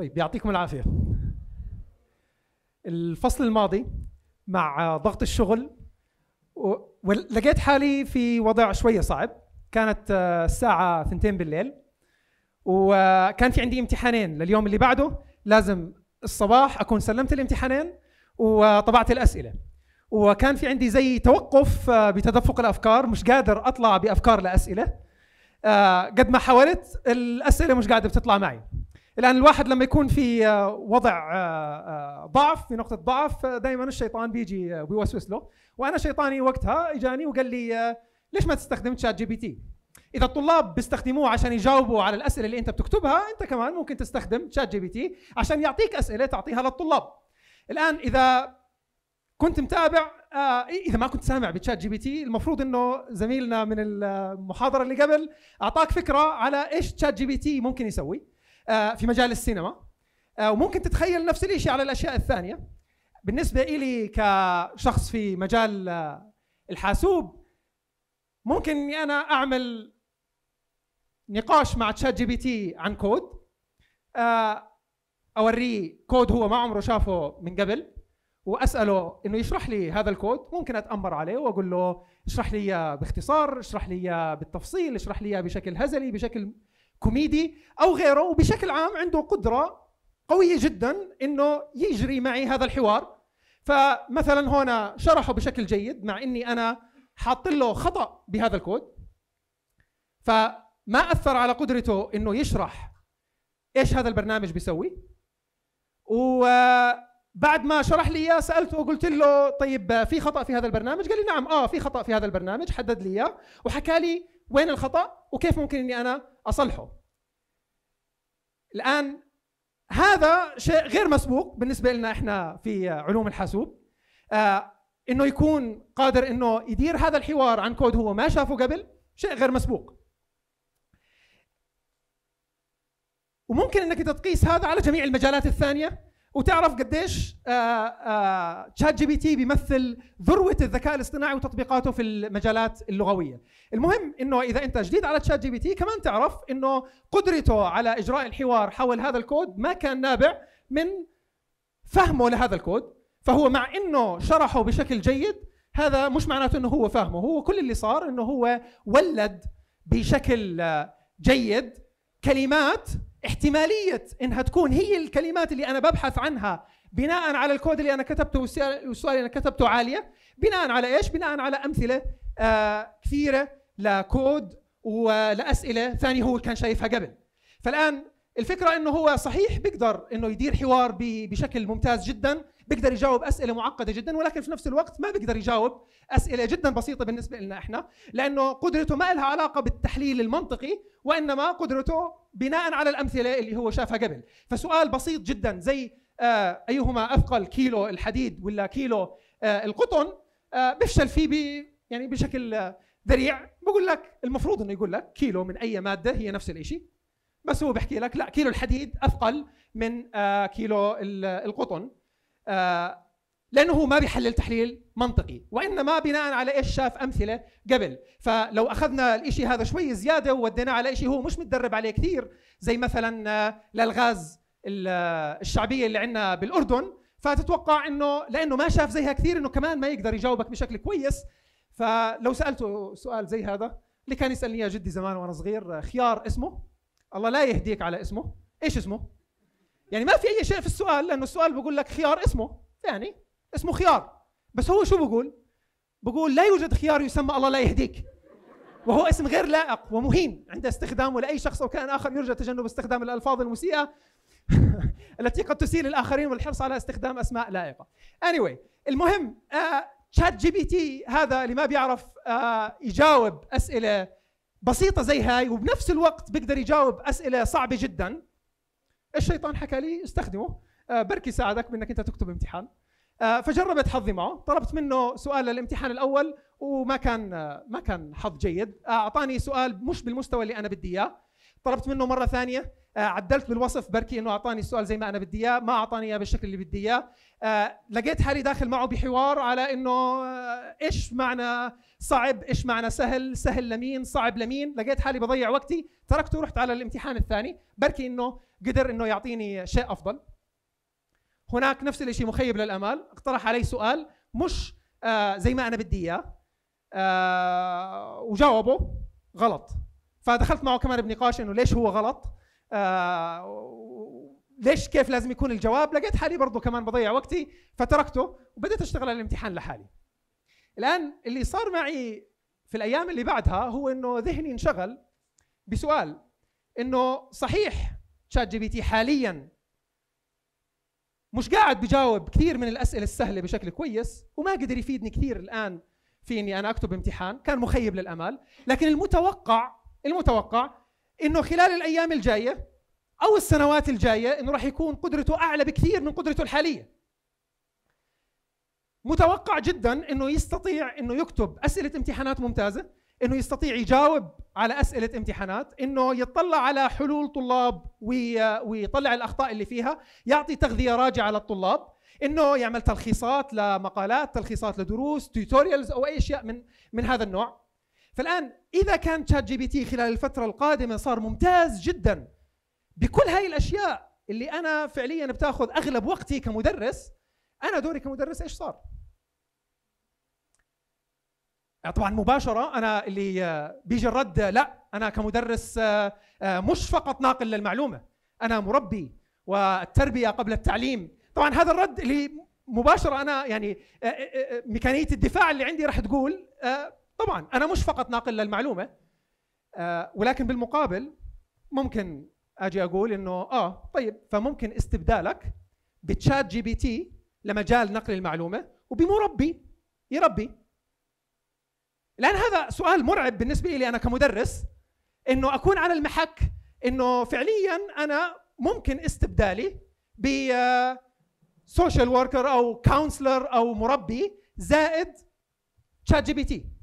طيب يعطيكم العافية الفصل الماضي مع ضغط الشغل ولقيت حالي في وضع شوية صعب كانت الساعة ثنتين بالليل وكان في عندي امتحانين لليوم اللي بعده لازم الصباح أكون سلمت الامتحانين وطبعت الأسئلة وكان في عندي زي توقف بتدفق الأفكار مش قادر أطلع بأفكار لأسئلة قد ما حاولت الأسئلة مش قاعدة بتطلع معي الان الواحد لما يكون في آه، وضع آه، آه، ضعف في نقطه ضعف دائما الشيطان بيجي بيوسوس له وانا شيطاني وقتها اجاني وقال لي ليش ما تستخدم شات جي بي تي اذا الطلاب بيستخدموه عشان يجاوبوا على الاسئله اللي انت بتكتبها انت كمان ممكن تستخدم شات جي بي تي عشان يعطيك اسئله تعطيها للطلاب الان اذا كنت متابع اذا ما كنت سامع بتشات جي بي تي المفروض انه زميلنا من المحاضره اللي قبل اعطاك فكره على ايش تشات جي بي تي ممكن يسوي آه، في مجال السينما آه، وممكن تتخيل نفس الشيء على الاشياء الثانيه بالنسبه لي كشخص في مجال آه، الحاسوب ممكن اني انا اعمل نقاش مع تشات جي بي تي عن كود اوريه كود هو ما عمره شافه من قبل واساله انه يشرح لي هذا الكود ممكن اتامر عليه واقول له اشرح لي اياه باختصار اشرح لي اياه بالتفصيل اشرح لي اياه بشكل هزلي بشكل كوميدي او غيره وبشكل عام عنده قدره قويه جدا انه يجري معي هذا الحوار فمثلا هنا شرحه بشكل جيد مع اني انا حاط له خطا بهذا الكود فما اثر على قدرته انه يشرح ايش هذا البرنامج بيسوي وبعد ما شرح لي اياه سالته وقلت له طيب في خطا في هذا البرنامج قال لي نعم اه في خطا في هذا البرنامج حدد لي اياه وحكى لي وين الخطا وكيف ممكن اني انا اصلحه الان هذا شيء غير مسبوق بالنسبه لنا احنا في علوم الحاسوب آه انه يكون قادر انه يدير هذا الحوار عن كود هو ما شافه قبل شيء غير مسبوق وممكن انك تقيس هذا على جميع المجالات الثانيه وتعرف قديش تشات جي بي تي بيمثل ذروه الذكاء الاصطناعي وتطبيقاته في المجالات اللغويه. المهم انه اذا انت جديد على تشات جي بي تي كمان تعرف انه قدرته على اجراء الحوار حول هذا الكود ما كان نابع من فهمه لهذا الكود، فهو مع انه شرحه بشكل جيد هذا مش معناته انه هو فاهمه، هو كل اللي صار انه هو ولد بشكل آه، جيد كلمات احتماليه انها تكون هي الكلمات اللي انا ببحث عنها بناء على الكود اللي انا كتبته والسؤال اللي انا كتبته عاليه بناء على ايش بناء على امثله آه كثيره لكود ولاسئله ثانيه هو كان شايفها قبل فالان الفكره انه هو صحيح بيقدر انه يدير حوار بشكل ممتاز جدا بيقدر يجاوب اسئله معقده جدا ولكن في نفس الوقت ما بيقدر يجاوب اسئله جدا بسيطه بالنسبه لنا احنا لانه قدرته ما لها علاقه بالتحليل المنطقي وانما قدرته بناء على الامثله اللي هو شافها قبل فسؤال بسيط جدا زي آه ايهما اثقل كيلو الحديد ولا كيلو آه القطن آه بفشل فيه يعني بشكل آه، ذريع بقول لك المفروض انه يقول لك كيلو من اي ماده هي نفس الشيء بس هو بحكي لك لا كيلو الحديد اثقل من آه، كيلو القطن آه، لانه هو ما بيحلل تحليل منطقي وانما بناء على ايش شاف امثله قبل فلو اخذنا الإشي هذا شوي زياده ووديناه على إشي هو مش متدرب عليه كثير زي مثلا آه، للغاز آه، الشعبيه اللي عندنا بالاردن فتتوقع انه لانه ما شاف زيها كثير انه كمان ما يقدر يجاوبك بشكل كويس فلو سالته سؤال زي هذا اللي كان يسالني اياه جدي زمان وانا صغير خيار اسمه الله لا يهديك على اسمه ايش اسمه يعني ما في اي شيء في السؤال لانه السؤال بيقول لك خيار اسمه يعني اسمه خيار بس هو شو بقول بقول لا يوجد خيار يسمى الله لا يهديك وهو اسم غير لائق ومهين عند استخدامه لاي شخص او كائن اخر يرجى تجنب استخدام الالفاظ المسيئه التي قد تسيء للاخرين والحرص على استخدام اسماء لائقه. anyway المهم تشات جي بي تي هذا اللي ما بيعرف آه، يجاوب اسئله بسيطه زي هاي وبنفس الوقت بيقدر يجاوب اسئله صعبه جدا الشيطان حكى لي استخدمه آه، بركي ساعدك بانك انت تكتب امتحان آه، فجربت حظي معه طلبت منه سؤال للامتحان الاول وما كان آه، ما كان حظ جيد اعطاني سؤال مش بالمستوى اللي انا بدي اياه طلبت منه مره ثانيه آه، عدلت بالوصف بركي انه اعطاني السؤال زي ما انا بدي اياه ما اعطاني اياه بالشكل اللي بدي اياه آه، لقيت حالي داخل معه بحوار على انه آه، ايش معنى صعب ايش معنى سهل سهل لمين صعب لمين لقيت حالي بضيع وقتي تركته ورحت على الامتحان الثاني بركي انه قدر انه يعطيني شيء افضل هناك نفس الشيء مخيب للامال اقترح علي سؤال مش زي ما انا بدي اياه وجاوبه غلط فدخلت معه كمان بنقاش انه ليش هو غلط آه ليش كيف لازم يكون الجواب لقيت حالي برضه كمان بضيع وقتي فتركته وبدأت اشتغل على الامتحان لحالي الان اللي صار معي في الايام اللي بعدها هو انه ذهني انشغل بسؤال انه صحيح شات جي بي تي حاليا مش قاعد بجاوب كثير من الاسئله السهله بشكل كويس وما قدر يفيدني كثير الان في اني انا اكتب امتحان كان مخيب للامال لكن المتوقع المتوقع انه خلال الايام الجايه او السنوات الجايه انه راح يكون قدرته اعلى بكثير من قدرته الحاليه متوقع جدا انه يستطيع انه يكتب اسئله امتحانات ممتازه انه يستطيع يجاوب على اسئله امتحانات انه يطلع على حلول طلاب ويطلع الاخطاء اللي فيها يعطي تغذيه راجعه للطلاب انه يعمل تلخيصات لمقالات تلخيصات لدروس توتوريالز او اي اشياء من من هذا النوع فالآن إذا كان تشات جي بي تي خلال الفترة القادمة صار ممتاز جدا بكل هاي الأشياء اللي أنا فعليا بتاخذ أغلب وقتي كمدرس أنا دوري كمدرس إيش صار؟ آه، طبعا مباشرة أنا اللي آه، بيجي الرد آه، لا أنا كمدرس مش فقط ناقل للمعلومة أنا مربي والتربية قبل التعليم طبعا هذا الرد اللي مباشرة أنا يعني ميكانية الدفاع اللي عندي راح تقول طبعا انا مش فقط ناقل للمعلومه آه ولكن بالمقابل ممكن اجي اقول انه اه طيب فممكن استبدالك بتشات جي بي تي لمجال نقل المعلومه وبمربي يربي لان هذا سؤال مرعب بالنسبه لي انا كمدرس انه اكون على المحك انه فعليا انا ممكن استبدالي ب سوشيال آه، وركر او كونسلر او مربي زائد تشات جي بي تي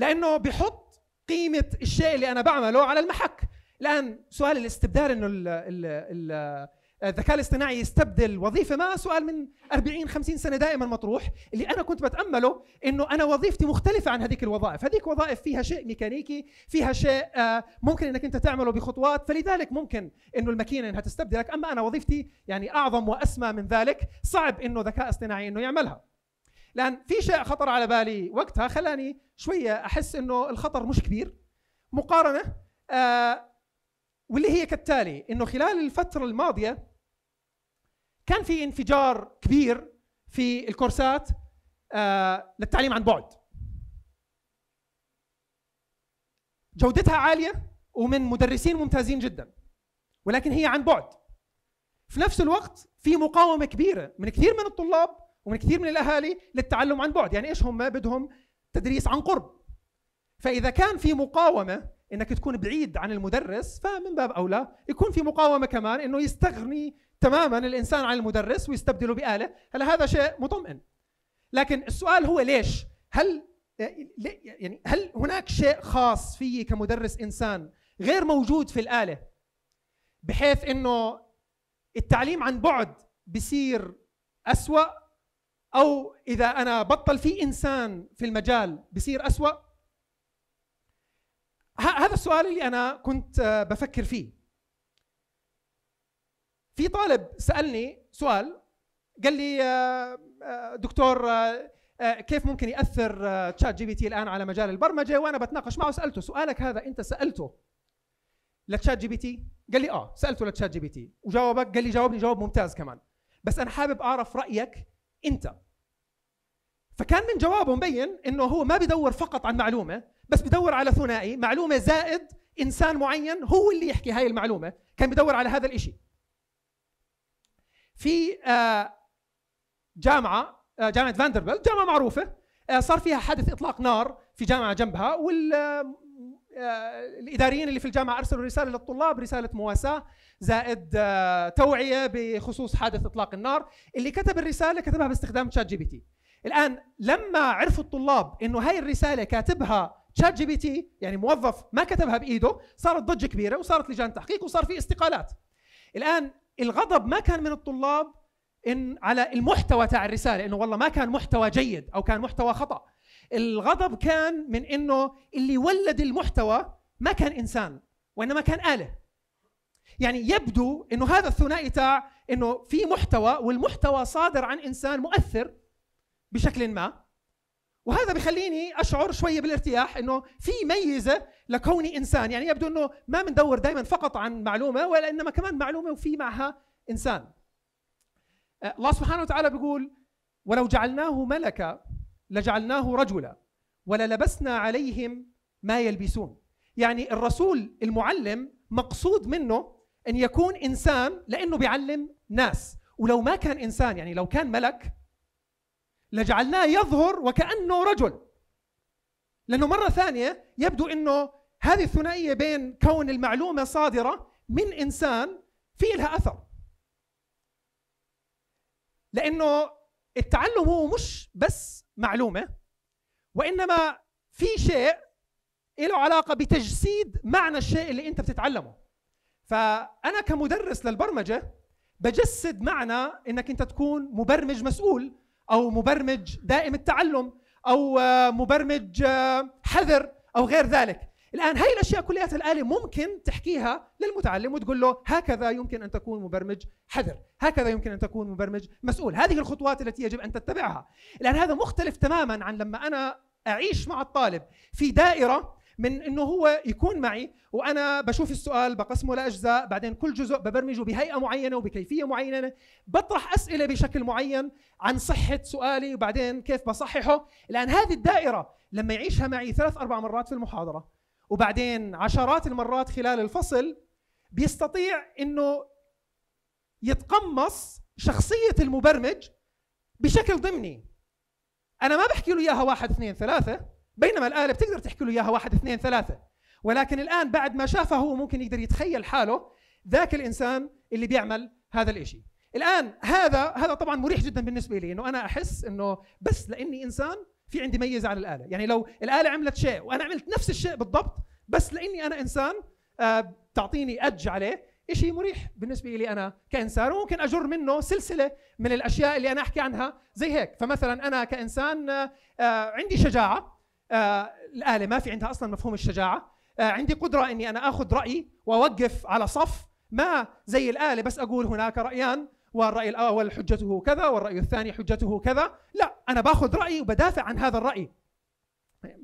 لانه بحط قيمه الشيء اللي انا بعمله على المحك الان سؤال الاستبدال انه الذكاء الاصطناعي يستبدل وظيفه ما سؤال من 40 50 سنه دائما مطروح اللي انا كنت بتامله انه انا وظيفتي مختلفه عن هذيك الوظائف هذيك وظائف فيها شيء ميكانيكي فيها شيء آه، ممكن انك انت تعمله بخطوات فلذلك ممكن انه الماكينه انها تستبدلك اما انا وظيفتي يعني اعظم واسمى من ذلك صعب انه ذكاء اصطناعي انه يعملها لان في شيء خطر على بالي وقتها خلاني شويه احس انه الخطر مش كبير مقارنه آه، واللي هي كالتالي انه خلال الفتره الماضيه كان في انفجار كبير في الكورسات آه، للتعليم عن بعد جودتها عاليه ومن مدرسين ممتازين جدا ولكن هي عن بعد في نفس الوقت في مقاومه كبيره من كثير من الطلاب ومن كثير من الاهالي للتعلم عن بعد يعني ايش هم بدهم تدريس عن قرب فاذا كان في مقاومه انك تكون بعيد عن المدرس فمن باب اولى يكون في مقاومه كمان انه يستغني تماما الانسان عن المدرس ويستبدله باله هلا هذا شيء مطمئن لكن السؤال هو ليش هل آه، يعني هل هناك شيء خاص في كمدرس انسان غير موجود في الاله بحيث انه التعليم عن بعد بصير اسوا أو إذا أنا بطل في إنسان في المجال بصير أسوأ هذا السؤال اللي أنا كنت آه، بفكر فيه في طالب سألني سؤال قال لي آه، آه، دكتور كيف ممكن ياثر تشات جي بي تي الان على مجال البرمجه وانا بتناقش معه سالته سؤالك هذا انت سالته لتشات جي بي تي قال لي اه سالته لتشات جي بي تي وجاوبك قال لي جاوبني جواب ممتاز كمان بس انا حابب اعرف رايك انت فكان من جوابه مبين انه هو ما بدور فقط عن معلومه بس بدور على ثنائي معلومه زائد انسان معين هو اللي يحكي هاي المعلومه كان بدور على هذا الإشي في آه، جامعه آه، جامعه فاندربلت جامعه معروفه آه، صار فيها حادث اطلاق نار في جامعه جنبها وال آه، الاداريين اللي في الجامعه ارسلوا رساله للطلاب رساله مواساه زائد آه، توعيه بخصوص حادث اطلاق النار اللي كتب الرساله كتبها باستخدام تشات جي بي تي الان لما عرفوا الطلاب انه هاي الرساله كاتبها تشات جي بي تي يعني موظف ما كتبها بايده صارت ضجه كبيره وصارت لجان تحقيق وصار في استقالات الان الغضب ما كان من الطلاب ان على المحتوى تاع الرساله انه والله ما كان محتوى جيد او كان محتوى خطا الغضب كان من انه اللي ولد المحتوى ما كان انسان وانما كان اله يعني يبدو انه هذا الثنائي تاع انه في محتوى والمحتوى صادر عن انسان مؤثر بشكل ما وهذا بخليني اشعر شويه بالارتياح انه في ميزه لكوني انسان يعني يبدو انه ما بندور دائما فقط عن معلومه ولا انما كمان معلومه وفي معها انسان أه، الله سبحانه وتعالى بيقول ولو جعلناه ملكا لجعلناه رجلا وللبسنا عليهم ما يلبسون يعني الرسول المعلم مقصود منه ان يكون انسان لانه بيعلم ناس ولو ما كان انسان يعني لو كان ملك لجعلناه يظهر وكانه رجل لانه مره ثانيه يبدو انه هذه الثنائيه بين كون المعلومه صادره من انسان في لها اثر لانه التعلم هو مش بس معلومه وانما في شيء له علاقه بتجسيد معنى الشيء اللي انت بتتعلمه فانا كمدرس للبرمجه بجسد معنى انك انت تكون مبرمج مسؤول او مبرمج دائم التعلم او مبرمج حذر او غير ذلك الآن هاي الأشياء كلها الآلة ممكن تحكيها للمتعلم وتقول له هكذا يمكن أن تكون مبرمج حذر هكذا يمكن أن تكون مبرمج مسؤول هذه الخطوات التي يجب أن تتبعها الآن هذا مختلف تماما عن لما أنا أعيش مع الطالب في دائرة من انه هو يكون معي وانا بشوف السؤال بقسمه لاجزاء بعدين كل جزء ببرمجه بهيئه معينه وبكيفيه معينه بطرح اسئله بشكل معين عن صحه سؤالي وبعدين كيف بصححه الان هذه الدائره لما يعيشها معي ثلاث اربع مرات في المحاضره وبعدين عشرات المرات خلال الفصل بيستطيع انه يتقمص شخصيه المبرمج بشكل ضمني انا ما بحكي له اياها واحد اثنين ثلاثه بينما الاله بتقدر تحكي له اياها واحد اثنين ثلاثه ولكن الان بعد ما شافها هو ممكن يقدر يتخيل حاله ذاك الانسان اللي بيعمل هذا الإشي الان هذا هذا طبعا مريح جدا بالنسبه لي انه انا احس انه بس لاني انسان في عندي ميزه عن الاله يعني لو الاله عملت شيء وانا عملت نفس الشيء بالضبط بس لاني انا انسان آه، تعطيني اج عليه شيء مريح بالنسبه لي انا كانسان وممكن اجر منه سلسله من الاشياء اللي انا احكي عنها زي هيك فمثلا انا كانسان آه، آه، عندي شجاعه الاله ما في عندها اصلا مفهوم الشجاعه عندي قدره اني انا اخذ رايي واوقف على صف ما زي الاله بس اقول هناك رايان والرأي الأول حجته كذا والرأي الثاني حجته كذا لا أنا باخذ رأيي وبدافع عن هذا الرأي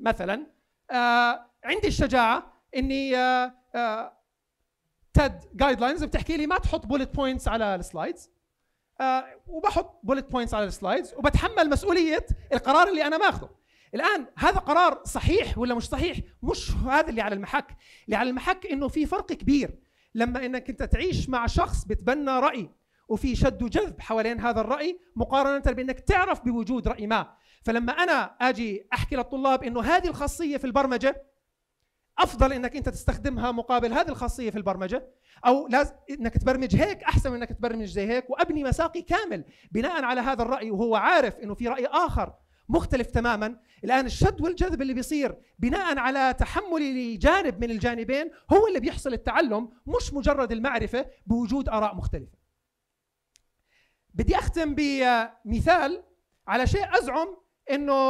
مثلا آه عندي الشجاعة أني آه آه تد جايد لاينز بتحكي لي ما تحط بولت بوينتس على السلايدز آه وبحط بولت بوينتس على السلايدز وبتحمل مسؤولية القرار اللي أنا ماخذه الآن هذا قرار صحيح ولا مش صحيح مش هذا اللي على المحك اللي على المحك أنه في فرق كبير لما انك انت تعيش مع شخص بتبنى راي وفي شد وجذب حوالين هذا الراي مقارنه بانك تعرف بوجود راي ما فلما انا اجي احكي للطلاب انه هذه الخاصيه في البرمجه افضل انك انت تستخدمها مقابل هذه الخاصيه في البرمجه او لازم انك تبرمج هيك احسن من انك تبرمج زي هيك وابني مساقي كامل بناء على هذا الراي وهو عارف انه في راي اخر مختلف تماما الان الشد والجذب اللي بيصير بناء على تحملي لجانب من الجانبين هو اللي بيحصل التعلم مش مجرد المعرفه بوجود اراء مختلفه بدي اختم بمثال على شيء ازعم انه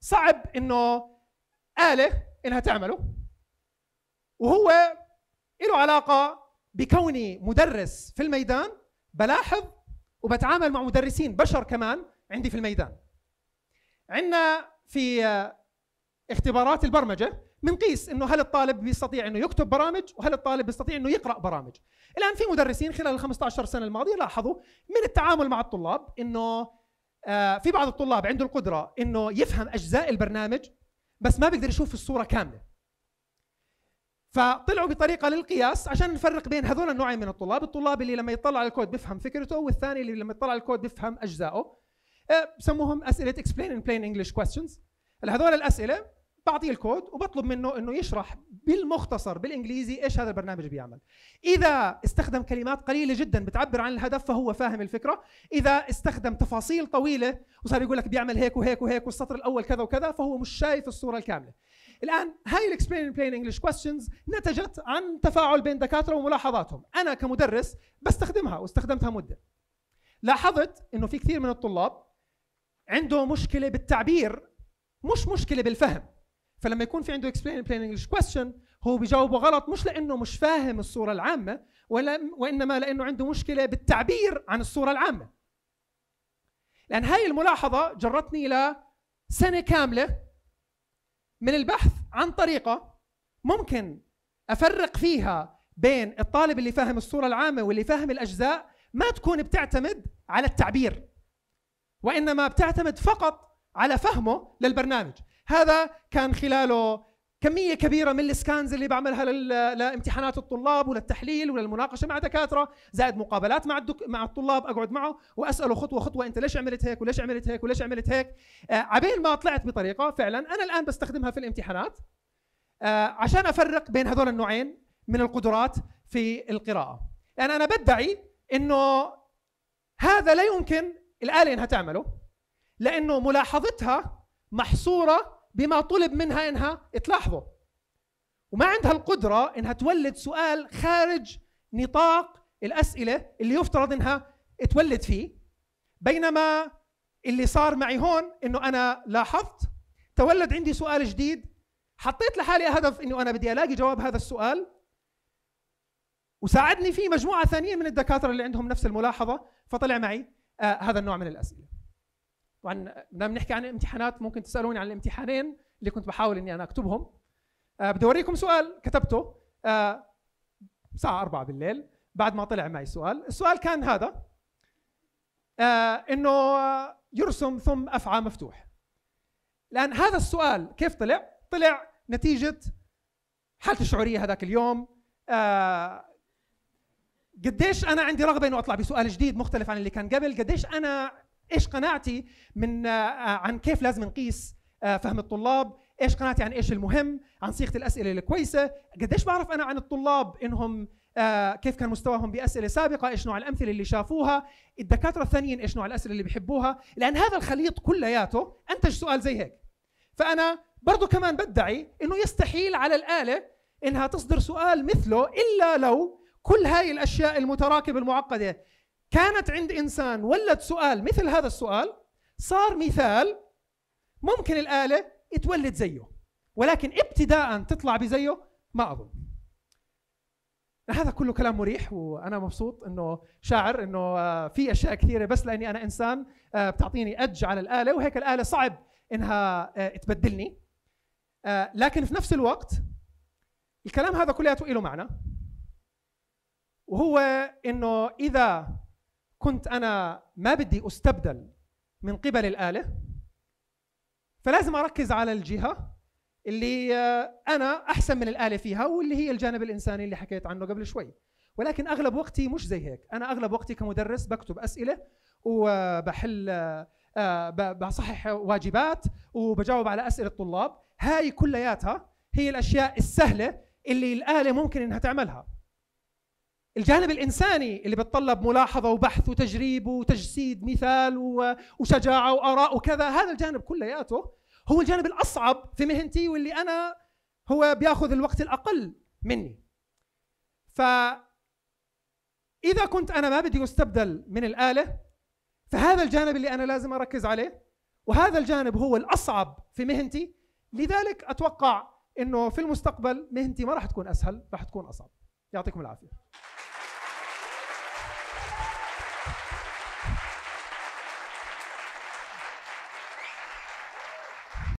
صعب انه اله انها تعمله وهو له علاقه بكوني مدرس في الميدان بلاحظ وبتعامل مع مدرسين بشر كمان عندي في الميدان عندنا في اختبارات البرمجه بنقيس انه هل الطالب بيستطيع انه يكتب برامج وهل الطالب بيستطيع انه يقرا برامج الان في مدرسين خلال ال 15 سنه الماضيه لاحظوا من التعامل مع الطلاب انه آه، في بعض الطلاب عنده القدره انه يفهم اجزاء البرنامج بس ما بيقدر يشوف الصوره كامله فطلعوا بطريقه للقياس عشان نفرق بين هذول النوعين من الطلاب الطلاب اللي لما يطلع على الكود بيفهم فكرته والثاني اللي لما يطلع على الكود بيفهم اجزائه بسموهم آه، اسئله explain in plain english questions هذول الاسئله بعطيه الكود وبطلب منه انه يشرح بالمختصر بالانجليزي ايش هذا البرنامج بيعمل اذا استخدم كلمات قليله جدا بتعبر عن الهدف فهو فاهم الفكره اذا استخدم تفاصيل طويله وصار يقول لك بيعمل هيك وهيك وهيك والسطر الاول كذا وكذا فهو مش شايف الصوره الكامله الان هاي الاكسبلين بلين انجلش كويستشنز نتجت عن تفاعل بين دكاتره وملاحظاتهم انا كمدرس بستخدمها واستخدمتها مده لاحظت انه في كثير من الطلاب عنده مشكله بالتعبير مش مشكله بالفهم فلما يكون في عنده explain plain English question هو بيجاوبه غلط مش لانه مش فاهم الصوره العامه ولا وانما لانه عنده مشكله بالتعبير عن الصوره العامه لان هاي الملاحظه جرتني الى سنه كامله من البحث عن طريقه ممكن افرق فيها بين الطالب اللي فاهم الصوره العامه واللي فاهم الاجزاء ما تكون بتعتمد على التعبير وانما بتعتمد فقط على فهمه للبرنامج هذا كان خلاله كمية كبيرة من السكانز اللي بعملها لامتحانات الطلاب وللتحليل وللمناقشة مع دكاترة زائد مقابلات مع الدك... مع الطلاب أقعد معه وأسأله خطوة خطوة أنت ليش عملت هيك وليش عملت هيك وليش عملت هيك آه عبين ما طلعت بطريقة فعلا أنا الآن بستخدمها في الامتحانات آه عشان أفرق بين هذول النوعين من القدرات في القراءة لأن أنا بدعي أنه هذا لا يمكن الآلة أنها تعمله لأنه ملاحظتها محصورة بما طلب منها انها تلاحظه وما عندها القدره انها تولد سؤال خارج نطاق الاسئله اللي يفترض انها تولد فيه بينما اللي صار معي هون انه انا لاحظت تولد عندي سؤال جديد حطيت لحالي هدف انه انا بدي الاقي جواب هذا السؤال وساعدني فيه مجموعه ثانيه من الدكاتره اللي عندهم نفس الملاحظه فطلع معي آه هذا النوع من الاسئله طبعا بدنا نحكي عن الامتحانات ممكن تسالوني عن الامتحانين اللي كنت بحاول اني انا اكتبهم آه بدي اوريكم سؤال كتبته آه الساعه 4 بالليل بعد ما طلع معي سؤال السؤال كان هذا آه انه يرسم ثم افعى مفتوح لان هذا السؤال كيف طلع طلع نتيجه حالتي الشعوريه هذاك اليوم آه قديش انا عندي رغبه انه اطلع بسؤال جديد مختلف عن اللي كان قبل قديش انا ايش قناعتي من آه، آه، عن كيف لازم نقيس آه، فهم الطلاب ايش قناعتي عن ايش المهم عن صيغه الاسئله الكويسه قديش بعرف انا عن الطلاب انهم كيف كان مستواهم باسئله سابقه ايش نوع الامثله اللي شافوها الدكاتره الثانيين ايش نوع الاسئله اللي بيحبوها لان هذا الخليط كلياته انتج سؤال زي هيك فانا برضو كمان بدعي انه يستحيل على الاله انها تصدر سؤال مثله الا لو كل هاي الاشياء المتراكبه المعقده كانت عند انسان ولد سؤال مثل هذا السؤال صار مثال ممكن الاله تولد زيه ولكن ابتداء تطلع بزيه ما اظن هذا كله كلام مريح وانا مبسوط انه شاعر انه آه، في اشياء كثيره بس لاني انا انسان آه، بتعطيني ادج على الاله وهيك الاله صعب انها آه، تبدلني لكن في نفس الوقت الكلام هذا كلياته له معنى وهو انه اذا كنت انا ما بدي استبدل من قبل الاله فلازم اركز على الجهه اللي آه، انا احسن من الاله فيها واللي هي الجانب الانساني اللي حكيت عنه قبل شوي ولكن اغلب وقتي مش زي هيك انا اغلب وقتي كمدرس بكتب اسئله وبحل آه، آه، بصحح واجبات وبجاوب على اسئله الطلاب هاي كلياتها هي الاشياء السهله اللي الاله ممكن انها تعملها الجانب الإنساني اللي بتطلب ملاحظة وبحث وتجريب وتجسيد مثال وشجاعة وآراء وكذا هذا الجانب كلياته هو الجانب الأصعب في مهنتي واللي أنا هو بياخذ الوقت الأقل مني ف إذا كنت أنا ما بدي أستبدل من الآلة فهذا الجانب اللي أنا لازم أركز عليه وهذا الجانب هو الأصعب في مهنتي لذلك أتوقع أنه في المستقبل مهنتي ما راح تكون أسهل راح تكون أصعب يعطيكم العافية